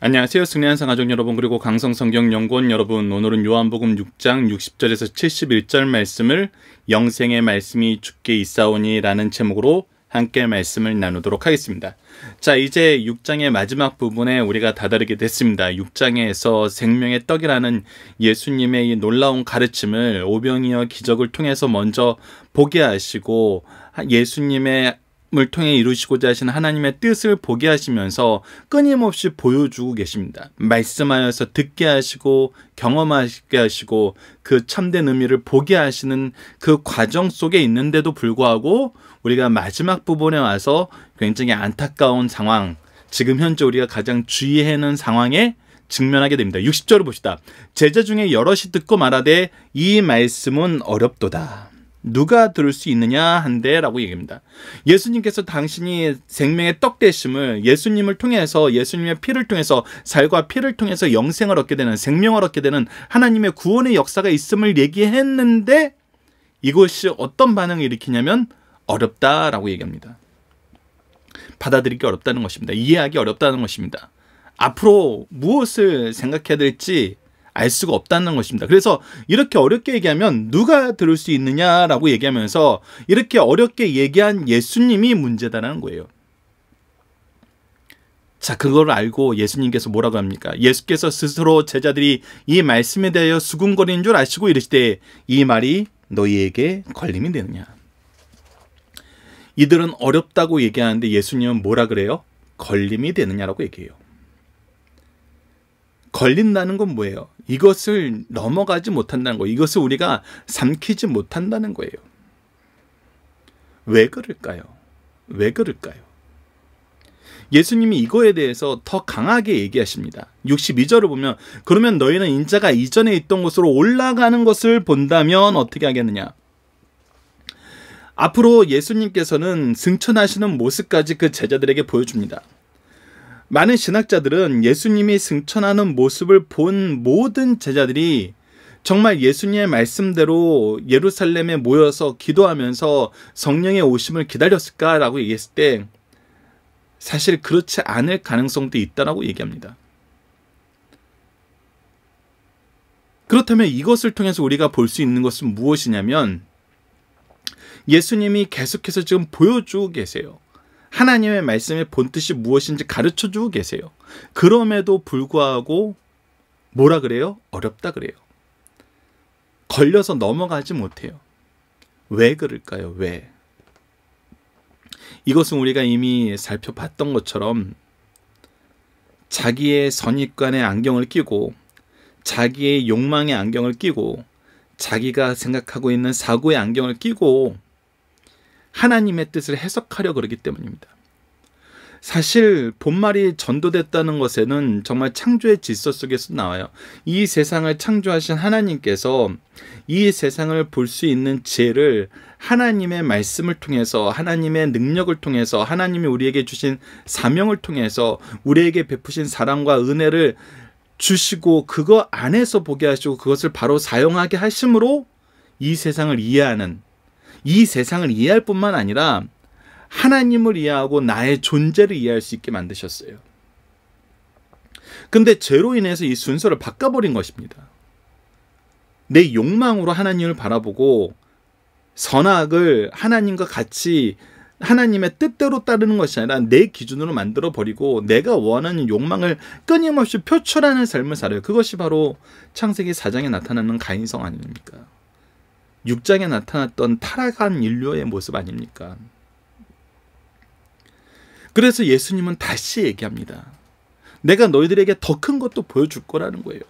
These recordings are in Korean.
안녕하세요. 승리한 상가족 여러분 그리고 강성성경연구원 여러분 오늘은 요한복음 6장 60절에서 71절 말씀을 영생의 말씀이 죽게 있사오니 라는 제목으로 함께 말씀을 나누도록 하겠습니다. 자, 이제 6장의 마지막 부분에 우리가 다다르게 됐습니다. 6장에서 생명의 떡이라는 예수님의 이 놀라운 가르침을 오병이어 기적을 통해서 먼저 보게 하시고 예수님의 을 통해 이루시고자 하신 하나님의 뜻을 보게 하시면서 끊임없이 보여주고 계십니다. 말씀하여서 듣게 하시고 경험하게 하시고 그 참된 의미를 보게 하시는 그 과정 속에 있는데도 불구하고 우리가 마지막 부분에 와서 굉장히 안타까운 상황, 지금 현재 우리가 가장 주의해는 상황에 직면하게 됩니다. 60절을 봅시다. 제자 중에 여럿이 듣고 말하되 이 말씀은 어렵도다. 누가 들을 수 있느냐 한데라고 얘기합니다. 예수님께서 당신이 생명의 떡 되심을 예수님을 통해서 예수님의 피를 통해서 살과 피를 통해서 영생을 얻게 되는 생명을 얻게 되는 하나님의 구원의 역사가 있음을 얘기했는데 이것이 어떤 반응을 일으키냐면 어렵다라고 얘기합니다. 받아들이기 어렵다는 것입니다. 이해하기 어렵다는 것입니다. 앞으로 무엇을 생각해야 될지 알 수가 없다는 것입니다. 그래서 이렇게 어렵게 얘기하면 누가 들을 수 있느냐라고 얘기하면서 이렇게 어렵게 얘기한 예수님이 문제다라는 거예요. 자, 그걸 알고 예수님께서 뭐라고 합니까? 예수께서 스스로 제자들이 이 말씀에 대하여 수군거리는 줄 아시고 이르시되 이 말이 너희에게 걸림이 되느냐. 이들은 어렵다고 얘기하는데 예수님은 뭐라 그래요? 걸림이 되느냐라고 얘기해요. 걸린다는 건 뭐예요? 이것을 넘어가지 못한다는 거 이것을 우리가 삼키지 못한다는 거예요. 왜 그럴까요? 왜 그럴까요? 예수님이 이거에 대해서 더 강하게 얘기하십니다. 62절을 보면 그러면 너희는 인자가 이전에 있던 곳으로 올라가는 것을 본다면 어떻게 하겠느냐? 앞으로 예수님께서는 승천하시는 모습까지 그 제자들에게 보여줍니다. 많은 신학자들은 예수님이 승천하는 모습을 본 모든 제자들이 정말 예수님의 말씀대로 예루살렘에 모여서 기도하면서 성령의 오심을 기다렸을까라고 얘기했을 때 사실 그렇지 않을 가능성도 있다라고 얘기합니다. 그렇다면 이것을 통해서 우리가 볼 수 있는 것은 무엇이냐면 예수님이 계속해서 지금 보여주고 계세요. 하나님의 말씀의 본뜻이 무엇인지 가르쳐 주고 계세요. 그럼에도 불구하고 뭐라 그래요? 어렵다 그래요. 걸려서 넘어가지 못해요. 왜 그럴까요? 왜? 이것은 우리가 이미 살펴봤던 것처럼 자기의 선입관의 안경을 끼고 자기의 욕망의 안경을 끼고 자기가 생각하고 있는 사고의 안경을 끼고 하나님의 뜻을 해석하려 그러기 때문입니다. 사실 본말이 전도됐다는 것에는 정말 창조의 질서 속에서 나와요. 이 세상을 창조하신 하나님께서 이 세상을 볼 수 있는 지혜를 하나님의 말씀을 통해서 하나님의 능력을 통해서 하나님이 우리에게 주신 사명을 통해서 우리에게 베푸신 사랑과 은혜를 주시고 그거 안에서 보게 하시고 그것을 바로 사용하게 하심으로 이 세상을 이해하는 이 세상을 이해할 뿐만 아니라 하나님을 이해하고 나의 존재를 이해할 수 있게 만드셨어요. 근데 죄로 인해서 이 순서를 바꿔버린 것입니다. 내 욕망으로 하나님을 바라보고 선악을 하나님과 같이 하나님의 뜻대로 따르는 것이 아니라 내 기준으로 만들어 버리고 내가 원하는 욕망을 끊임없이 표출하는 삶을 살아요. 그것이 바로 창세기 4장에 나타나는 가인성 아닙니까? 6장에 나타났던 타락한 인류의 모습 아닙니까? 그래서 예수님은 다시 얘기합니다. 내가 너희들에게 더 큰 것도 보여줄 거라는 거예요.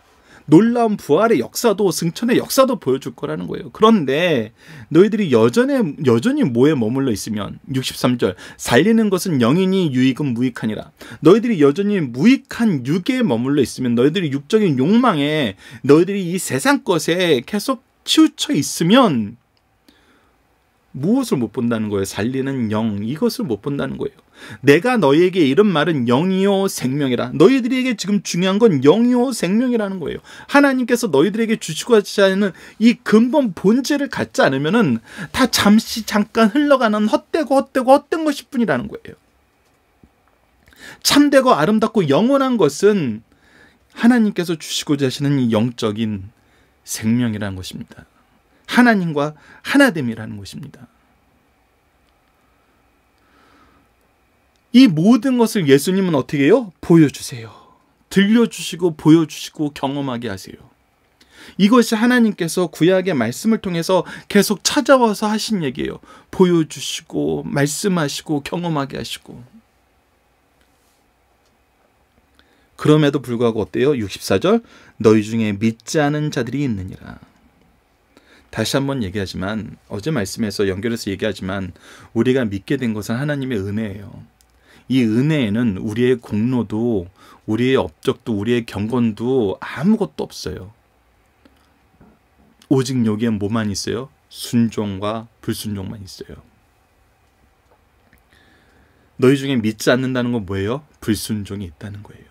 놀라운 부활의 역사도 승천의 역사도 보여줄 거라는 거예요. 그런데 너희들이 여전히 여전히 뭐에 머물러 있으면 63절 살리는 것은 영이니 유익은 무익하니라. 너희들이 여전히 무익한 육에 머물러 있으면 너희들이 육적인 욕망에 너희들이 이 세상 것에 계속 치우쳐 있으면 무엇을 못 본다는 거예요? 살리는 영 이것을 못 본다는 거예요. 내가 너희에게 이런 말은 영이요 생명이라. 너희들에게 지금 중요한 건 영이요 생명이라는 거예요. 하나님께서 너희들에게 주시고 하지 않이 근본 본질을 갖지 않으면은 다 잠시 잠깐 흘러가는 헛되고 헛되고 헛된 것일 뿐이라는 거예요. 참되고 아름답고 영원한 것은 하나님께서 주시고자 하시는 영적인 생명이라는 것입니다. 하나님과 하나됨이라는 것입니다. 이 모든 것을 예수님은 어떻게 해요? 보여주세요. 들려주시고 보여주시고 경험하게 하세요. 이것이 하나님께서 구약의 말씀을 통해서 계속 찾아와서 하신 얘기예요. 보여주시고 말씀하시고 경험하게 하시고 그럼에도 불구하고 어때요? 64절 너희 중에 믿지 않은 자들이 있느니라. 다시 한번 얘기하지만 어제 말씀에서 연결해서 얘기하지만 우리가 믿게 된 것은 하나님의 은혜예요. 이 은혜에는 우리의 공로도 우리의 업적도 우리의 경건도 아무것도 없어요. 오직 여기에 뭐만 있어요? 순종과 불순종만 있어요. 너희 중에 믿지 않는다는 건 뭐예요? 불순종이 있다는 거예요.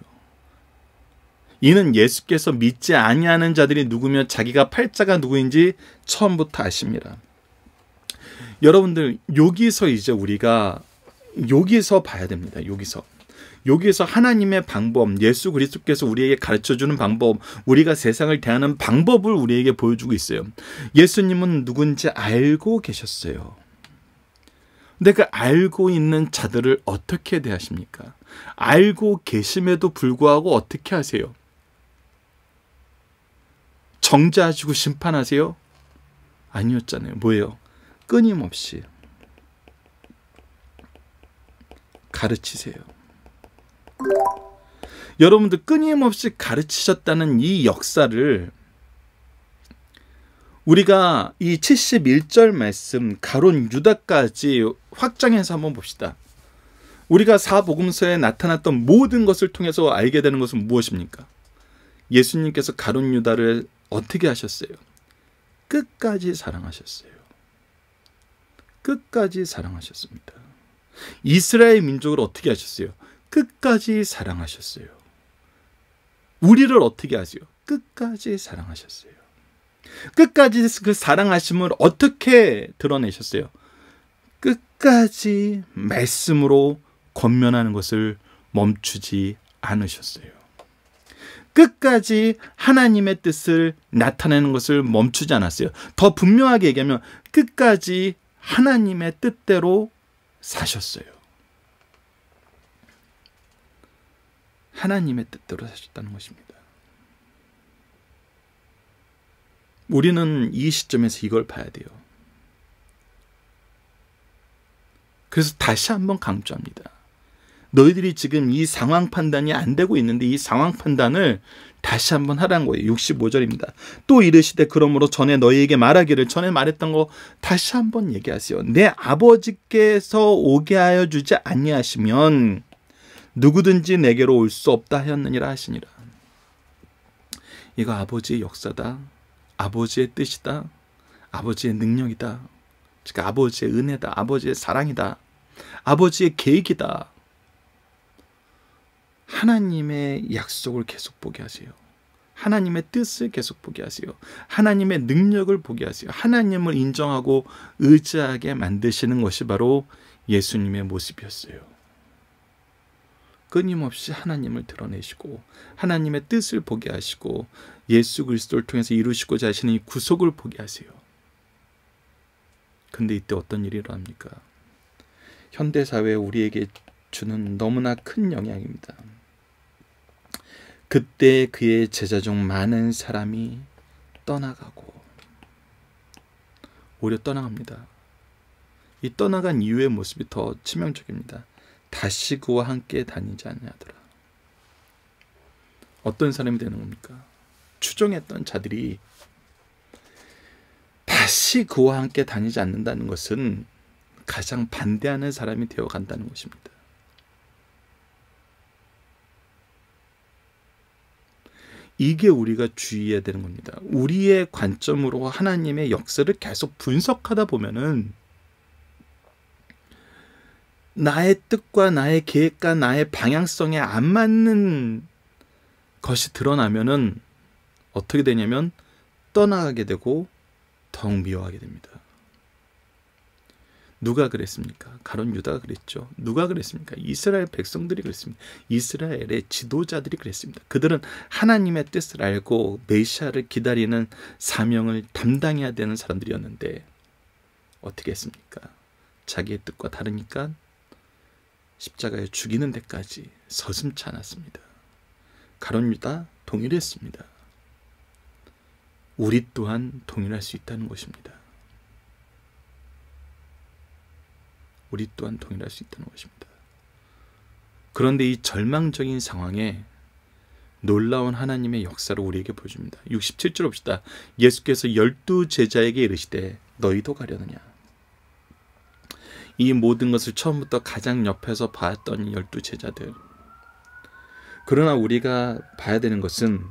이는 예수께서 믿지 아니하는 자들이 누구며 자기가 팔자가 누구인지 처음부터 아십니다. 여러분들 여기서 이제 우리가 여기서 봐야 됩니다. 여기서 여기에서 하나님의 방법, 예수 그리스도께서 우리에게 가르쳐 주는 방법, 우리가 세상을 대하는 방법을 우리에게 보여주고 있어요. 예수님은 누군지 알고 계셨어요. 근데 그 알고 있는 자들을 어떻게 대하십니까? 알고 계심에도 불구하고 어떻게 하세요? 정죄하시고 심판하세요? 아니었잖아요. 뭐예요? 끊임없이 가르치세요. 여러분들 끊임없이 가르치셨다는 이 역사를 우리가 이 71절 말씀 가론 유다까지 확장해서 한번 봅시다. 우리가 사복음서에 나타났던 모든 것을 통해서 알게 되는 것은 무엇입니까? 예수님께서 가론 유다를 어떻게 하셨어요? 끝까지 사랑하셨어요. 끝까지 사랑하셨습니다. 이스라엘 민족을 어떻게 하셨어요? 끝까지 사랑하셨어요. 우리를 어떻게 하세요? 끝까지 사랑하셨어요. 끝까지 그 사랑하심을 어떻게 드러내셨어요? 끝까지 말씀으로 권면하는 것을 멈추지 않으셨어요. 끝까지 하나님의 뜻을 나타내는 것을 멈추지 않았어요. 더 분명하게 얘기하면 끝까지 하나님의 뜻대로 사셨어요. 하나님의 뜻대로 사셨다는 것입니다. 우리는 이 시점에서 이걸 봐야 돼요. 그래서 다시 한번 강조합니다. 너희들이 지금 이 상황 판단이 안 되고 있는데 이 상황 판단을 다시 한번 하라는 거예요. 65절입니다. 또 이르시되 그러므로 전에 너희에게 말하기를 전에 말했던 거 다시 한번 얘기하세요. 내 아버지께서 오게 하여 주지 아니하시면 누구든지 내게로 올 수 없다 하였느니라 하시니라. 이거 아버지의 역사다. 아버지의 뜻이다. 아버지의 능력이다. 즉 아버지의 은혜다. 아버지의 사랑이다. 아버지의 계획이다. 하나님의 약속을 계속 보게 하세요. 하나님의 뜻을 계속 보게 하세요. 하나님의 능력을 보게 하세요. 하나님을 인정하고 의지하게 만드시는 것이 바로 예수님의 모습이었어요. 끊임없이 하나님을 드러내시고 하나님의 뜻을 보게 하시고 예수 그리스도를 통해서 이루시고자 하시는 이 구속을 보게 하세요. 근데 이때 어떤 일이 일어납니까? 현대사회 에 우리에게 주는 너무나 큰 영향입니다. 그때 그의 제자 중 많은 사람이 떠나가고 오히려 떠나갑니다. 이 떠나간 이유의 모습이 더 치명적입니다. 다시 그와 함께 다니지 않냐더라. 어떤 사람이 되는 겁니까? 추종했던 자들이 다시 그와 함께 다니지 않는다는 것은 가장 반대하는 사람이 되어 간다는 것입니다. 이게 우리가 주의해야 되는 겁니다. 우리의 관점으로 하나님의 역사를 계속 분석하다 보면은 나의 뜻과 나의 계획과 나의 방향성에 안 맞는 것이 드러나면은 어떻게 되냐면 떠나가게 되고 더욱 미워하게 됩니다. 누가 그랬습니까? 가론 유다가 그랬죠. 누가 그랬습니까? 이스라엘 백성들이 그랬습니다. 이스라엘의 지도자들이 그랬습니다. 그들은 하나님의 뜻을 알고 메시아를 기다리는 사명을 담당해야 되는 사람들이었는데 어떻게 했습니까? 자기의 뜻과 다르니까 십자가에 죽이는 데까지 서슴치 않았습니다. 가론 유다 동일했습니다. 우리 또한 동일할 수 있다는 것입니다. 우리 또한 동일할 수 있다는 것입니다. 그런데 이 절망적인 상황에 놀라운 하나님의 역사를 우리에게 보여줍니다. 67절 봅시다. 예수께서 열두 제자에게 이르시되 너희도 가려느냐. 이 모든 것을 처음부터 가장 옆에서 봤던 열두 제자들. 그러나 우리가 봐야 되는 것은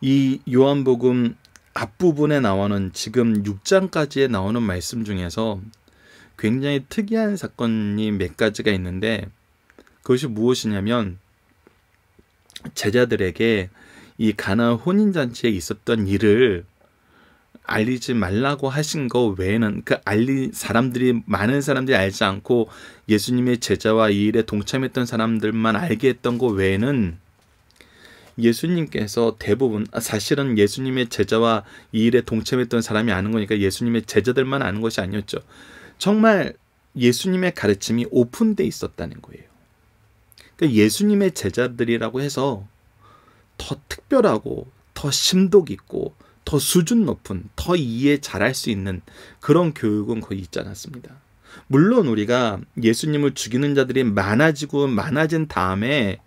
이 요한복음 앞부분에 나오는 지금 6장까지에 나오는 말씀 중에서 굉장히 특이한 사건이 몇 가지가 있는데 그것이 무엇이냐면 제자들에게 이 가나 혼인 잔치에 있었던 일을 알리지 말라고 하신 거 외에는 그 알리 사람들이 많은 사람들이 알지 않고 예수님의 제자와 이 일에 동참했던 사람들만 알게 했던 거 외에는 예수님께서 대부분 아, 사실은 예수님의 제자와 이 일에 동참했던 사람이 아는 거니까 예수님의 제자들만 아는 것이 아니었죠. 정말 예수님의 가르침이 오픈돼 있었다는 거예요. 그러니까 예수님의 제자들이라고 해서 더 특별하고 더심도깊고더 수준 높은 더 이해 잘할 수 있는 그런 교육은 거의 있지 않았습니다. 물론 우리가 예수님을 죽이는 자들이 많아지고 많아진 다음에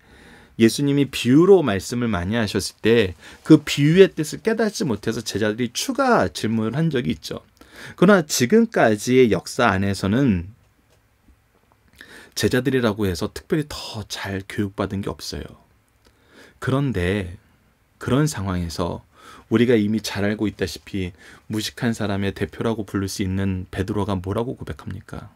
예수님이 비유로 말씀을 많이 하셨을 때 그 비유의 뜻을 깨닫지 못해서 제자들이 추가 질문을 한 적이 있죠. 그러나 지금까지의 역사 안에서는 제자들이라고 해서 특별히 더 잘 교육받은 게 없어요. 그런데 그런 상황에서 우리가 이미 잘 알고 있다시피 무식한 사람의 대표라고 부를 수 있는 베드로가 뭐라고 고백합니까?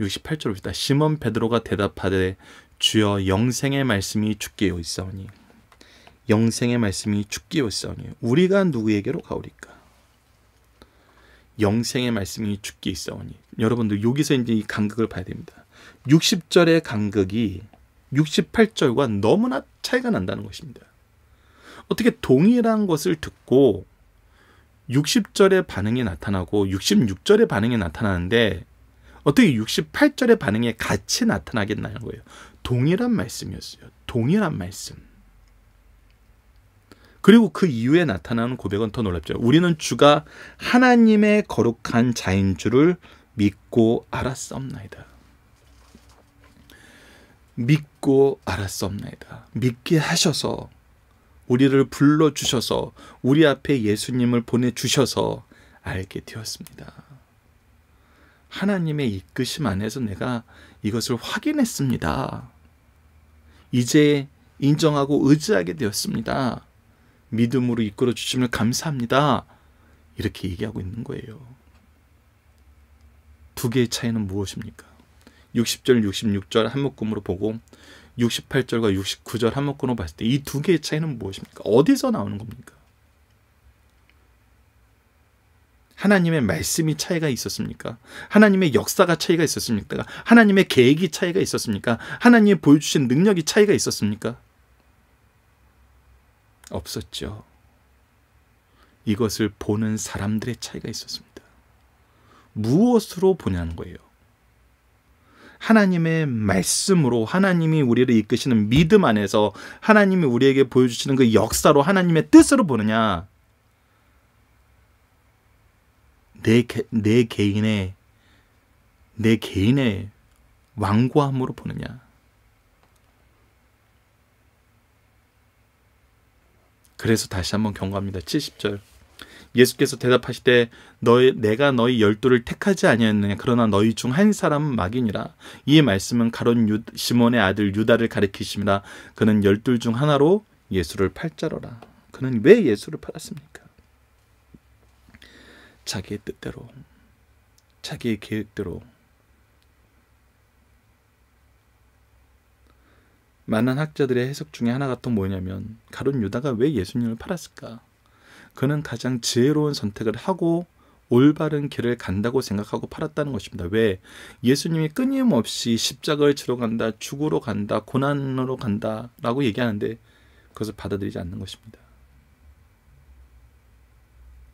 6 8절입니다 시몬 베드로가 대답하되 주여 영생의 말씀이 죽 주께 있사오니 영생의 말씀이 죽 주께 있사오니 우리가 누구에게로 가오리까? 영생의 말씀이 죽기 있어오니. 여러분들 여기서 이제 이 간극을 봐야 됩니다. 60절의 간극이 68절과 너무나 차이가 난다는 것입니다. 어떻게 동일한 것을 듣고 60절의 반응이 나타나고 66절의 반응이 나타나는데 어떻게 68절의 반응에 같이 나타나겠나는 거예요. 동일한 말씀이었어요. 동일한 말씀. 그리고 그 이후에 나타나는 고백은 더 놀랍죠. 우리는 주가 하나님의 거룩한 자인 줄을 믿고 알았사옵다 믿고 알았사옵다 믿게 하셔서 우리를 불러 주셔서 우리 앞에 예수님을 보내 주셔서 알게 되었습니다. 하나님의 이끄심 안에서 내가 이것을 확인했습니다. 이제 인정하고 의지하게 되었습니다. 믿음으로 이끌어 주심을 감사합니다. 이렇게 얘기하고 있는 거예요. 두 개의 차이는 무엇입니까? 60절, 66절 한 묶음으로 보고 68절과 69절 한 묶음으로 봤을 때 이 두 개의 차이는 무엇입니까? 어디서 나오는 겁니까? 하나님의 말씀이 차이가 있었습니까? 하나님의 역사가 차이가 있었습니까? 하나님의 계획이 차이가 있었습니까? 하나님이 보여주신 능력이 차이가 있었습니까? 없었죠. 이것을 보는 사람들의 차이가 있었습니다. 무엇으로 보냐는 거예요. 하나님의 말씀으로 하나님이 우리를 이끄시는 믿음 안에서 하나님이 우리에게 보여주시는 그 역사로 하나님의 뜻으로 보느냐 내, 내 개인의 내 개인의 완고함으로 보느냐 그래서 다시 한번 경고합니다. 70절. 예수께서 대답하시되 너희 내가 너희 열두를 택하지 아니하느냐 그러나 너희 중 한 사람은 막이니라 이 말씀은 가론 유, 시몬의 아들 유다를 가리키심이라 그는 열둘 중 하나로 예수를 팔자러라 그는 왜 예수를 팔았습니까 자기의 뜻대로 자기의 계획대로 많은 학자들의 해석 중에 하나가 또 뭐냐면 가룟 유다가 왜 예수님을 팔았을까? 그는 가장 지혜로운 선택을 하고 올바른 길을 간다고 생각하고 팔았다는 것입니다. 왜? 예수님이 끊임없이 십자가를 치러 간다, 죽으러 간다, 고난으로 간다, 라고 얘기하는데 그것을 받아들이지 않는 것입니다.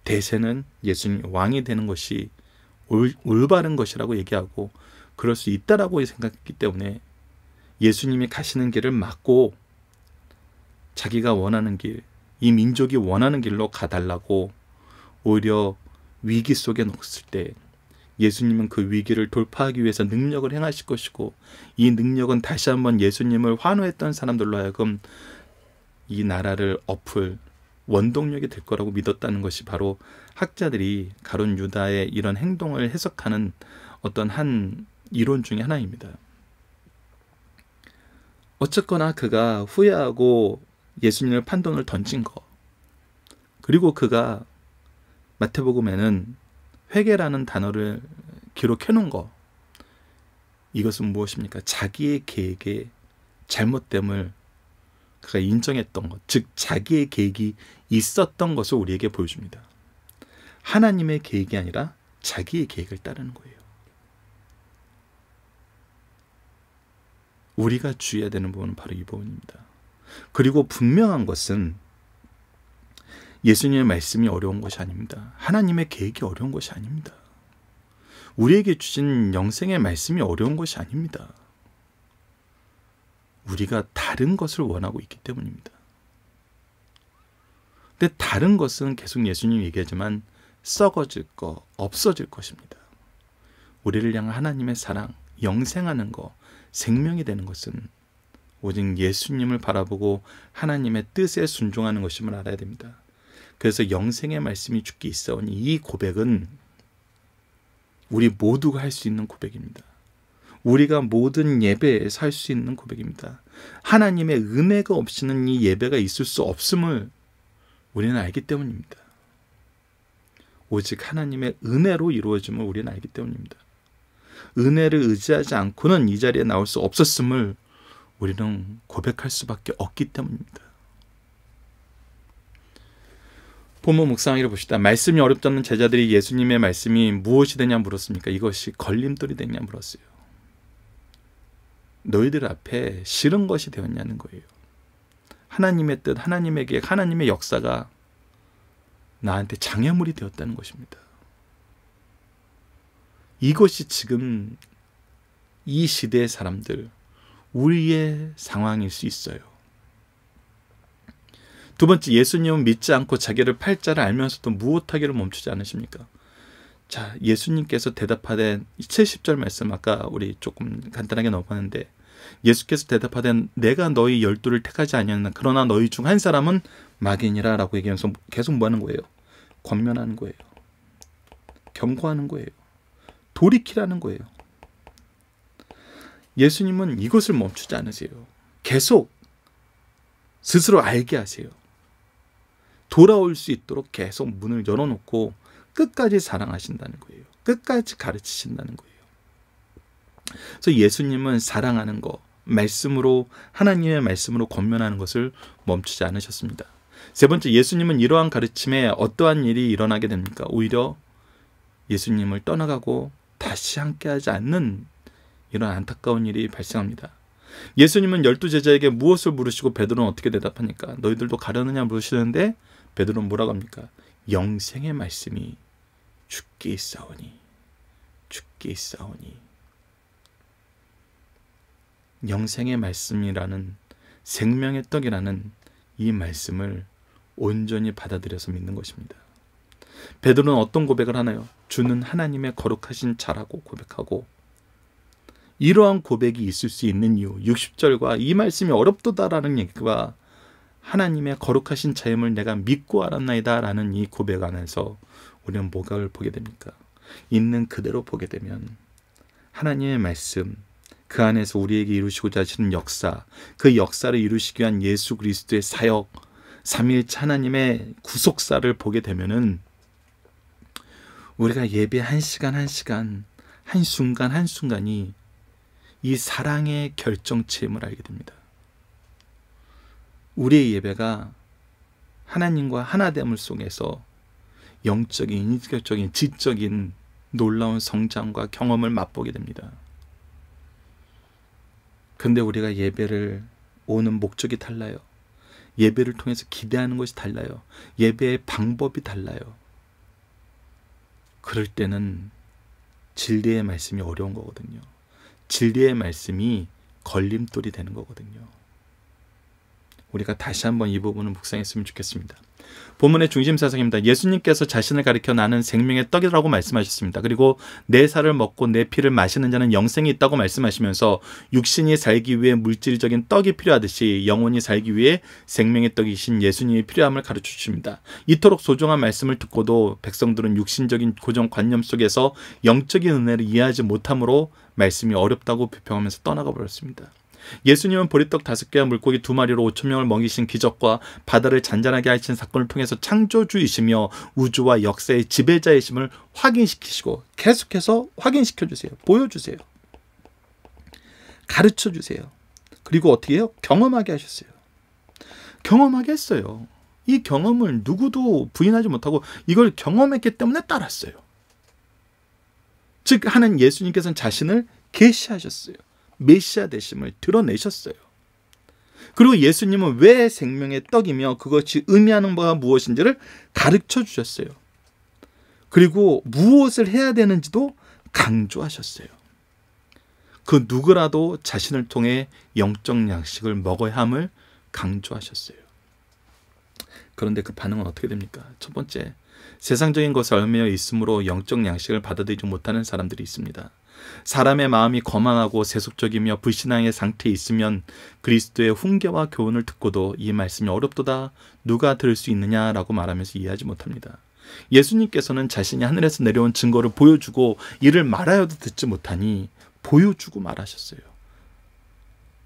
대세는 예수님 왕이 되는 것이 올, 바른 것이라고 얘기하고 그럴 수 있다라고 생각했기 때문에 예수님이 가시는 길을 막고 자기가 원하는 길, 이 민족이 원하는 길로 가달라고 오히려 위기 속에 놓였을 때 예수님은 그 위기를 돌파하기 위해서 능력을 행하실 것이고 이 능력은 다시 한번 예수님을 환호했던 사람들로 하여금 이 나라를 엎을 원동력이 될 거라고 믿었다는 것이 바로 학자들이 가론 유다의 이런 행동을 해석하는 어떤 한 이론 중의 하나입니다. 어쨌거나 그가 후회하고 예수님을 판돈을 던진 거. 그리고 그가 마태복음에는 회개라는 단어를 기록해 놓은 거. 이것은 무엇입니까? 자기의 계획에 잘못됨을 그가 인정했던 것, 즉 자기의 계획이 있었던 것을 우리에게 보여줍니다. 하나님의 계획이 아니라 자기의 계획을 따르는 거예요. 우리가 주의해야 되는 부분은 바로 이 부분입니다. 그리고 분명한 것은 예수님의 말씀이 어려운 것이 아닙니다. 하나님의 계획이 어려운 것이 아닙니다. 우리에게 주신 영생의 말씀이 어려운 것이 아닙니다. 우리가 다른 것을 원하고 있기 때문입니다. 근데 다른 것은 계속 예수님 얘기하지만 썩어질 거, 없어질 것입니다. 우리를 향한 하나님의 사랑, 영생하는 거, 생명이 되는 것은 오직 예수님을 바라보고 하나님의 뜻에 순종하는 것임을 알아야 됩니다. 그래서 영생의 말씀이 죽기 있어오니 이 고백은 우리 모두가 할 수 있는 고백입니다. 우리가 모든 예배에살 수 있는 고백입니다. 하나님의 은혜가 없이는 이 예배가 있을 수 없음을 우리는 알기 때문입니다. 오직 하나님의 은혜로 이루어짐을 우리는 알기 때문입니다. 은혜를 의지하지 않고는 이 자리에 나올 수 없었음을 우리는 고백할 수밖에 없기 때문입니다. 본문 묵상하기를 봅시다. 말씀이 어렵지 않는 제자들이 예수님의 말씀이 무엇이 되냐 물었습니까? 이것이 걸림돌이 되냐 물었어요. 너희들 앞에 싫은 것이 되었냐는 거예요. 하나님의 뜻, 하나님의 계 하나님의 역사가 나한테 장애물이 되었다는 것입니다. 이것이 지금 이 시대의 사람들, 우리의 상황일 수 있어요. 두 번째, 예수님은 믿지 않고 자기를 팔자를 알면서도 무엇하기를 멈추지 않으십니까? 자, 예수님께서 대답하된 70절 말씀 아까 우리 조금 간단하게 넘어갔는데 예수께서 대답하된 내가 너희 열두를 택하지 아니었나 그러나 너희 중 한 사람은 막인이라라고 얘기하면서 계속 뭐 하는 거예요? 권면하는 거예요. 경고하는 거예요. 돌이키라는 거예요. 예수님은 이것을 멈추지 않으세요. 계속 스스로 알게 하세요. 돌아올 수 있도록 계속 문을 열어놓고 끝까지 사랑하신다는 거예요. 끝까지 가르치신다는 거예요. 그래서 예수님은 사랑하는 거, 말씀으로 하나님의 말씀으로 권면하는 것을 멈추지 않으셨습니다. 세 번째, 예수님은 이러한 가르침에 어떠한 일이 일어나게 됩니까? 오히려 예수님을 떠나가고 다시 함께하지 않는 이런 안타까운 일이 발생합니다. 예수님은 열두 제자에게 무엇을 물으시고 베드로는 어떻게 대답하니까 너희들도 가려느냐 물으시는데 베드로는 뭐라고 합니까? 영생의 말씀이 죽게 있사오니 죽게 있사오니 영생의 말씀이라는 생명의 떡이라는 이 말씀을 온전히 받아들여서 믿는 것입니다. 베드로는 어떤 고백을 하나요? 주는 하나님의 거룩하신 자라고 고백하고 이러한 고백이 있을 수 있는 이유 60절과 이 말씀이 어렵도다라는 얘기와 하나님의 거룩하신 자임을 내가 믿고 알았나이다라는 이 고백 안에서 우리는 뭐가를 보게 됩니까? 있는 그대로 보게 되면 하나님의 말씀 그 안에서 우리에게 이루시고자 하시는 역사 그 역사를 이루시기 위한 예수 그리스도의 사역 3일차 하나님의 구속사를 보게 되면은 우리가 예배 한 시간 한 시간, 한 순간 한 순간이 이 사랑의 결정체임을 알게 됩니다. 우리의 예배가 하나님과 하나됨을 속에서 영적인, 인격적인, 지적인 놀라운 성장과 경험을 맛보게 됩니다. 근데 우리가 예배를 오는 목적이 달라요. 예배를 통해서 기대하는 것이 달라요. 예배의 방법이 달라요. 그럴 때는 진리의 말씀이 어려운 거거든요. 진리의 말씀이 걸림돌이 되는 거거든요. 우리가 다시 한번 이 부분을 묵상했으면 좋겠습니다. 본문의 중심 사상입니다. 예수님께서 자신을 가리켜 나는 생명의 떡이라고 말씀하셨습니다. 그리고 내 살을 먹고 내 피를 마시는 자는 영생이 있다고 말씀하시면서 육신이 살기 위해 물질적인 떡이 필요하듯이 영혼이 살기 위해 생명의 떡이신 예수님이 필요함을 가르쳐 주십니다. 이토록 소중한 말씀을 듣고도 백성들은 육신적인 고정관념 속에서 영적인 은혜를 이해하지 못하므로 말씀이 어렵다고 비평하면서 떠나가 버렸습니다. 예수님은 보리떡 다섯 개와 물고기 두 마리로 오천 명을 먹이신 기적과 바다를 잔잔하게 하신 사건을 통해서 창조주이시며 우주와 역사의 지배자이심을 확인시키시고 계속해서 확인시켜 주세요. 보여주세요. 가르쳐 주세요. 그리고 어떻게 해요? 경험하게 하셨어요. 경험하게 했어요. 이 경험을 누구도 부인하지 못하고 이걸 경험했기 때문에 따랐어요. 즉 하는 예수님께서는 자신을 계시하셨어요. 메시아 되심을 드러내셨어요. 그리고 예수님은 왜 생명의 떡이며 그것이 의미하는 바가 무엇인지를 가르쳐 주셨어요. 그리고 무엇을 해야 되는지도 강조하셨어요. 그 누구라도 자신을 통해 영적 양식을 먹어야 함을 강조하셨어요. 그런데 그 반응은 어떻게 됩니까? 첫 번째, 세상적인 것을 알며 있으므로 영적 양식을 받아들이지 못하는 사람들이 있습니다. 사람의 마음이 거만하고 세속적이며 불신앙의 상태에 있으면 그리스도의 훈계와 교훈을 듣고도 이 말씀이 어렵도다 누가 들을 수 있느냐라고 말하면서 이해하지 못합니다. 예수님께서는 자신이 하늘에서 내려온 증거를 보여주고 이를 말하여도 듣지 못하니 보여주고 말하셨어요.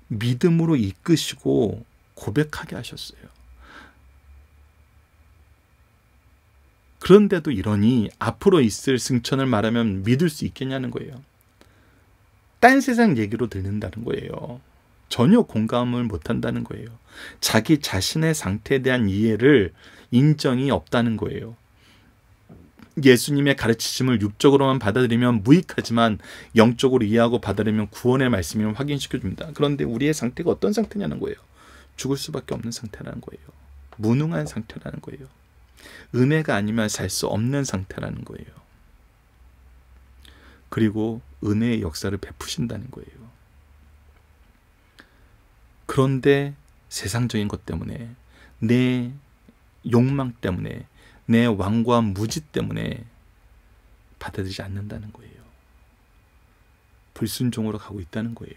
믿음으로 이끄시고 고백하게 하셨어요. 그런데도 이러니 앞으로 있을 승천을 말하면 믿을 수 있겠냐는 거예요. 딴 세상 얘기로 들린다는 거예요. 전혀 공감을 못한다는 거예요. 자기 자신의 상태에 대한 이해를 인정이 없다는 거예요. 예수님의 가르치심을 육적으로만 받아들이면 무익하지만 영적으로 이해하고 받아들이면 구원의 말씀이면 확인시켜 줍니다. 그런데 우리의 상태가 어떤 상태냐는 거예요. 죽을 수밖에 없는 상태라는 거예요. 무능한 상태라는 거예요. 은혜가 아니면 살 수 없는 상태라는 거예요. 그리고 은혜의 역사를 베푸신다는 거예요. 그런데 세상적인 것 때문에 내 욕망 때문에 내 왕과 무지 때문에 받아들이지 않는다는 거예요. 불순종으로 가고 있다는 거예요.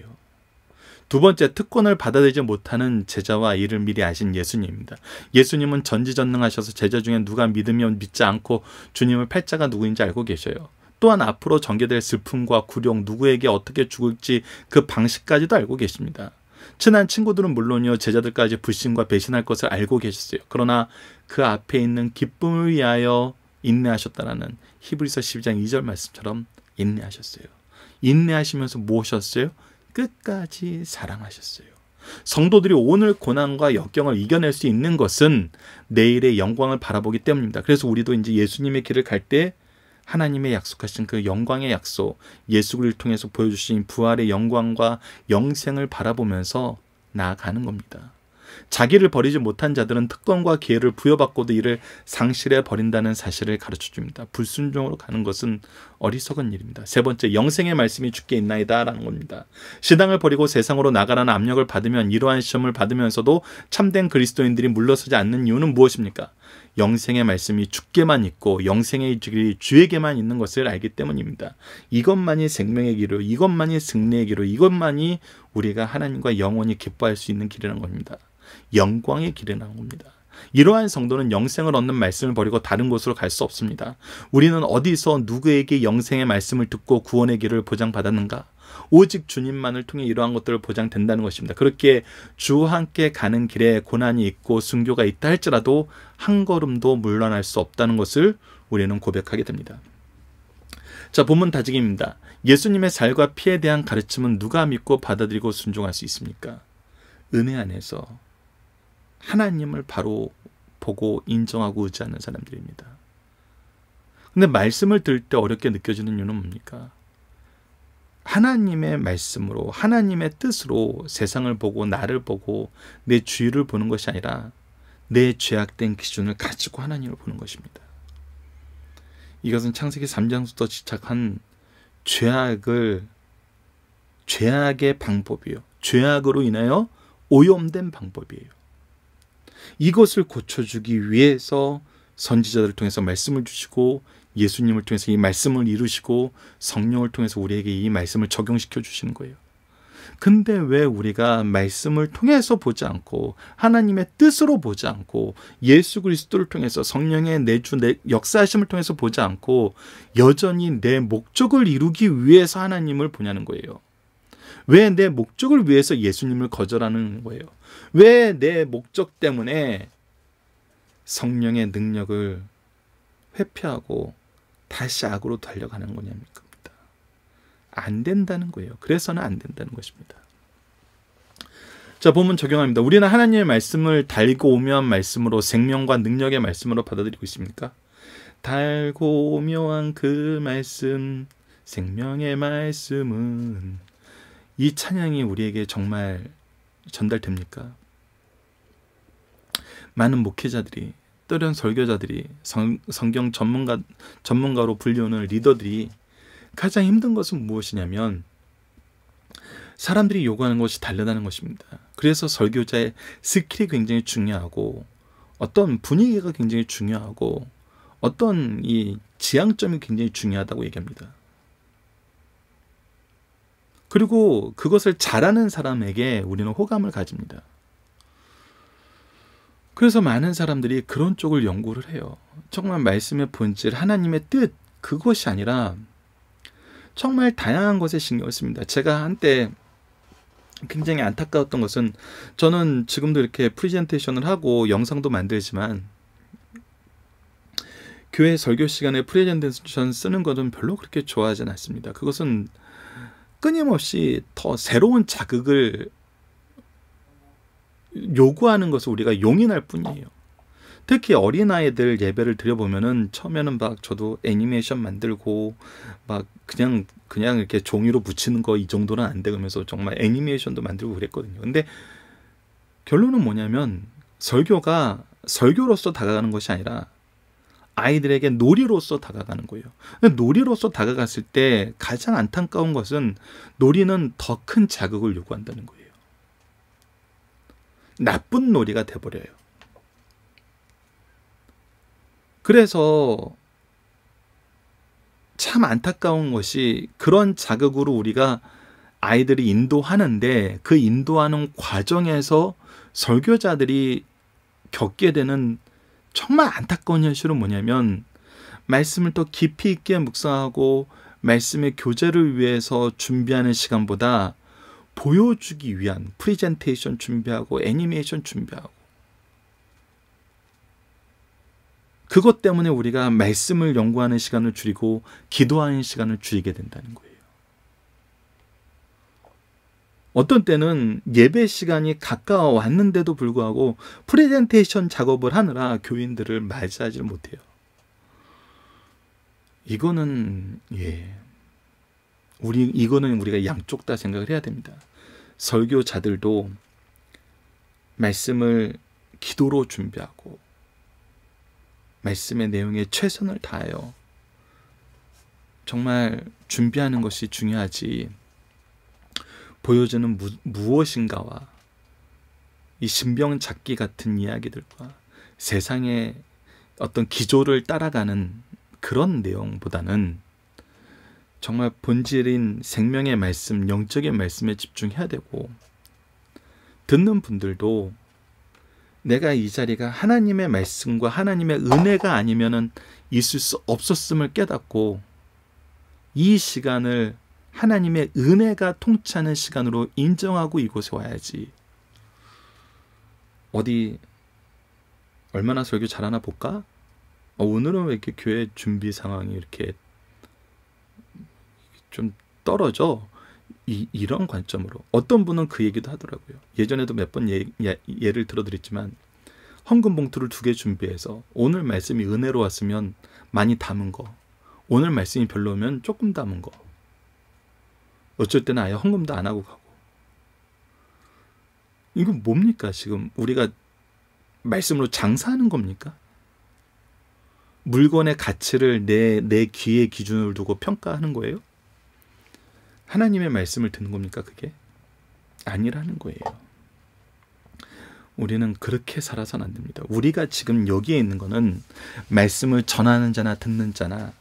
두 번째 특권을 받아들이지 못하는 제자와 이를 미리 아신 예수님입니다. 예수님은 전지전능하셔서 제자 중에 누가 믿으면 믿지 않고 주님을 팔자가 누구인지 알고 계셔요. 또한 앞으로 전개될 슬픔과 굴욕 누구에게 어떻게 죽을지 그 방식까지도 알고 계십니다. 친한 친구들은 물론이요 제자들까지 불신과 배신할 것을 알고 계셨어요. 그러나 그 앞에 있는 기쁨을 위하여 인내하셨다라는 히브리서 12장 2절 말씀처럼 인내하셨어요. 인내하시면서 무엇이었어요? 끝까지 사랑하셨어요. 성도들이 오늘 고난과 역경을 이겨낼 수 있는 것은 내일의 영광을 바라보기 때문입니다. 그래서 우리도 이제 예수님의 길을 갈때 하나님의 약속하신 그 영광의 약속, 예수를 통해서 보여주신 부활의 영광과 영생을 바라보면서 나아가는 겁니다. 자기를 버리지 못한 자들은 특권과 기회를 부여받고도 이를 상실해 버린다는 사실을 가르쳐 줍니다. 불순종으로 가는 것은 어리석은 일입니다. 세 번째, 영생의 말씀이 죽게 있나이다라는 겁니다. 시당을 버리고 세상으로 나가라는 압력을 받으면 이러한 시험을 받으면서도 참된 그리스도인들이 물러서지 않는 이유는 무엇입니까? 영생의 말씀이 죽게만 있고 영생의 길이 주에게만 있는 것을 알기 때문입니다. 이것만이 생명의 길이요. 이것만이 승리의 길이요. 이것만이 우리가 하나님과 영원히 기뻐할 수 있는 길이라는 겁니다. 영광의 길이라는 겁니다. 이러한 성도는 영생을 얻는 말씀을 버리고 다른 곳으로 갈 수 없습니다. 우리는 어디서 누구에게 영생의 말씀을 듣고 구원의 길을 보장받았는가? 오직 주님만을 통해 이러한 것들을 보장된다는 것입니다. 그렇게 주와 함께 가는 길에 고난이 있고 순교가 있다 할지라도 한 걸음도 물러날 수 없다는 것을 우리는 고백하게 됩니다. 자, 본문 다지기입니다. 예수님의 살과 피에 대한 가르침은 누가 믿고 받아들이고 순종할 수 있습니까? 은혜 안에서 하나님을 바로 보고 인정하고 의지하는 사람들입니다. 근데 말씀을 들을 때 어렵게 느껴지는 이유는 뭡니까? 하나님의 말씀으로 하나님의 뜻으로 세상을 보고 나를 보고 내 주위를 보는 것이 아니라 내 죄악된 기준을 가지고 하나님을 보는 것입니다. 이것은 창세기 3장부터 시작한 죄악을 죄악의 방법이요. 죄악으로 인하여 오염된 방법이에요. 이것을 고쳐주기 위해서 선지자들을 통해서 말씀을 주시고 예수님을 통해서 이 말씀을 이루시고 성령을 통해서 우리에게 이 말씀을 적용시켜 주시는 거예요. 근데 왜 우리가 말씀을 통해서 보지 않고 하나님의 뜻으로 보지 않고 예수 그리스도를 통해서 성령의 내주 내 역사하심을 통해서 보지 않고 여전히 내 목적을 이루기 위해서 하나님을 보냐는 거예요. 왜 내 목적을 위해서 예수님을 거절하는 거예요? 왜 내 목적 때문에 성령의 능력을 회피하고 다시 악으로 달려가는 거냐는 니다안 된다는 거예요. 그래서는 안 된다는 것입니다. 자, 본문 적용합니다. 우리는 하나님의 말씀을 달고 오묘한 말씀으로 생명과 능력의 말씀으로 받아들이고 있습니까? 달고 오묘한 그 말씀, 생명의 말씀은 이 찬양이 우리에게 정말 전달됩니까? 많은 목회자들이 뜨른 설교자들이 성, 경 전문가 전문가로 불리우는 리더들이 가장 힘든 것은 무엇이냐면 사람들이 요구하는 것이 달르다는 것입니다. 그래서 설교자의 스킬이 굉장히 중요하고 어떤 분위기가 굉장히 중요하고 어떤 이 지향점이 굉장히 중요하다고 얘기합니다. 그리고 그것을 잘하는 사람에게 우리는 호감을 가집니다. 그래서 많은 사람들이 그런 쪽을 연구를 해요. 정말 말씀의 본질, 하나님의 뜻, 그것이 아니라 정말 다양한 것에 신경을 씁니다. 제가 한때 굉장히 안타까웠던 것은 저는 지금도 이렇게 프리젠테이션을 하고 영상도 만들지만 교회 설교 시간에 프레젠테이션 쓰는 것은 별로 그렇게 좋아하진 않습니다. 그것은 끊임없이 더 새로운 자극을 요구하는 것을 우리가 용인할 뿐이에요. 특히 어린아이들 예배를 드려보면은 처음에는 막 저도 애니메이션 만들고 막 그냥 그냥 이렇게 종이로 붙이는 거 이 정도는 안 되면서 정말 애니메이션도 만들고 그랬거든요. 근데 결론은 뭐냐면 설교가 설교로서 다가가는 것이 아니라 아이들에게 놀이로서 다가가는 거예요. 놀이로서 다가갔을 때 가장 안타까운 것은 놀이는 더 큰 자극을 요구한다는 거예요. 나쁜 놀이가 돼버려요. 그래서 참 안타까운 것이 그런 자극으로 우리가 아이들이 인도하는데 그 인도하는 과정에서 설교자들이 겪게 되는 정말 안타까운 현실은 뭐냐면 말씀을 더 깊이 있게 묵상하고 말씀의 교제를 위해서 준비하는 시간보다 보여주기 위한 프리젠테이션 준비하고 애니메이션 준비하고 그것 때문에 우리가 말씀을 연구하는 시간을 줄이고 기도하는 시간을 줄이게 된다는 거예요. 어떤 때는 예배 시간이 가까워 왔는데도 불구하고 프레젠테이션 작업을 하느라 교인들을 맞이하지 못해요. 이거는 예 우리 이거는 우리가 양쪽 다 생각을 해야 됩니다. 설교자들도 말씀을 기도로 준비하고 말씀의 내용에 최선을 다해요. 정말 준비하는 것이 중요하지. 보여주는 무, 엇인가와이 신병잡기 같은 이야기들과 세상의 어떤 기조를 따라가는 그런 내용보다는 정말 본질인 생명의 말씀, 영적인 말씀에 집중해야 되고 듣는 분들도 내가 이 자리가 하나님의 말씀과 하나님의 은혜가 아니면은 있을 수 없었음을 깨닫고 이 시간을 하나님의 은혜가 통치하는 시간으로 인정하고 이곳에 와야지. 어디 얼마나 설교 잘하나 볼까? 어, 오늘은 왜 이렇게 교회 준비 상황이 이렇게 좀 떨어져. 이, 이런 관점으로 어떤 분은 그 얘기도 하더라고요. 예전에도 몇번 예, 예, 예를 들어드렸지만 헌금 봉투를 두 개 준비해서 오늘 말씀이 은혜로왔으면 많이 담은 거 오늘 말씀이 별로면 조금 담은 거 어쩔 때는 아예 헌금도 안 하고 가고 이건 뭡니까 지금 우리가 말씀으로 장사하는 겁니까? 물건의 가치를 내 내 귀의 기준을 두고 평가하는 거예요? 하나님의 말씀을 듣는 겁니까 그게? 아니라는 거예요. 우리는 그렇게 살아서는 안 됩니다. 우리가 지금 여기에 있는 거는 말씀을 전하는 자나 듣는 자나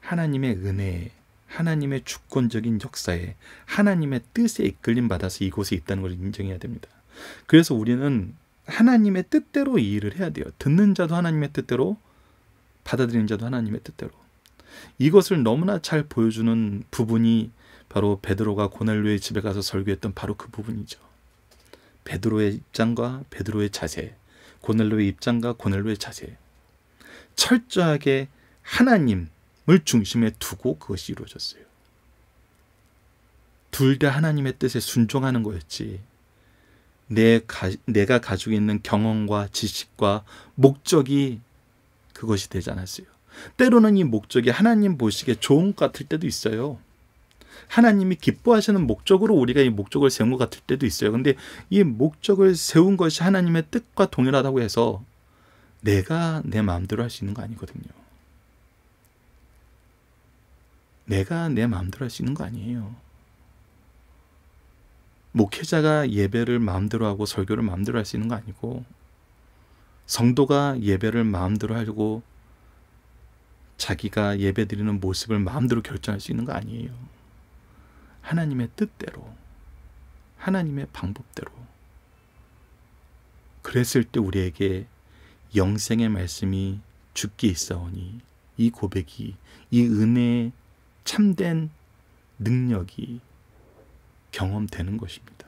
하나님의 은혜에 하나님의 주권적인 역사에 하나님의 뜻에 이끌림 받아서 이곳에 있다는 걸 인정해야 됩니다. 그래서 우리는 하나님의 뜻대로 이 일을 해야 돼요. 듣는 자도 하나님의 뜻대로 받아들이는 자도 하나님의 뜻대로 이것을 너무나 잘 보여주는 부분이 바로 베드로가 고넬료의 집에 가서 설교했던 바로 그 부분이죠. 베드로의 입장과 베드로의 자세, 고넬료의 입장과 고넬료의 자세. 철저하게 하나님을 중심에 두고 그것이 이루어졌어요. 둘 다 하나님의 뜻에 순종하는 거였지. 내 가, 내가 가지고 있는 경험과 지식과 목적이 그것이 되지 않았어요. 때로는 이 목적이 하나님 보시기에 좋은 것 같을 때도 있어요. 하나님이 기뻐하시는 목적으로 우리가 이 목적을 세운 것 같을 때도 있어요. 근데 이 목적을 세운 것이 하나님의 뜻과 동일하다고 해서 내가 내 마음대로 할 수 있는 거 아니거든요. 내가 내 마음대로 할 수 있는 거 아니에요. 목회자가 예배를 마음대로 하고 설교를 마음대로 할 수 있는 거 아니고 성도가 예배를 마음대로 하려고 자기가 예배드리는 모습을 마음대로 결정할 수 있는 거 아니에요. 하나님의 뜻대로, 하나님의 방법대로. 그랬을 때 우리에게 영생의 말씀이 죽기 있어오니이 고백이 이 은혜의 참된 능력이 경험되는 것입니다.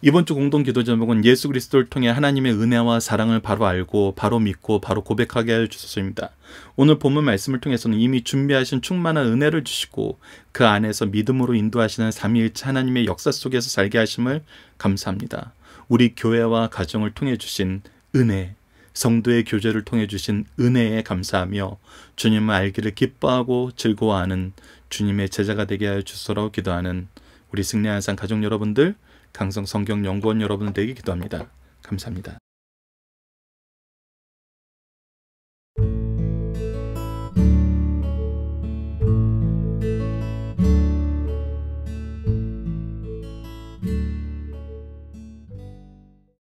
이번 주 공동 기도 제목은 예수 그리스도를 통해 하나님의 은혜와 사랑을 바로 알고 바로 믿고 바로 고백하게 하여 주소서입니다. 오늘 본문 말씀을 통해서는 이미 준비하신 충만한 은혜를 주시고 그 안에서 믿음으로 인도하시는 삼위일체 하나님의 역사 속에서 살게 하심을 감사합니다. 우리 교회와 가정을 통해 주신 은혜 성도의 교제를 통해 주신 은혜에 감사하며 주님을 알기를 기뻐하고 즐거워하는 주님의 제자가 되게 하여 주소서 기도하는 우리 승리한 상 가족 여러분들 강성성경연구원 여러분들에게 기도합니다. 감사합니다.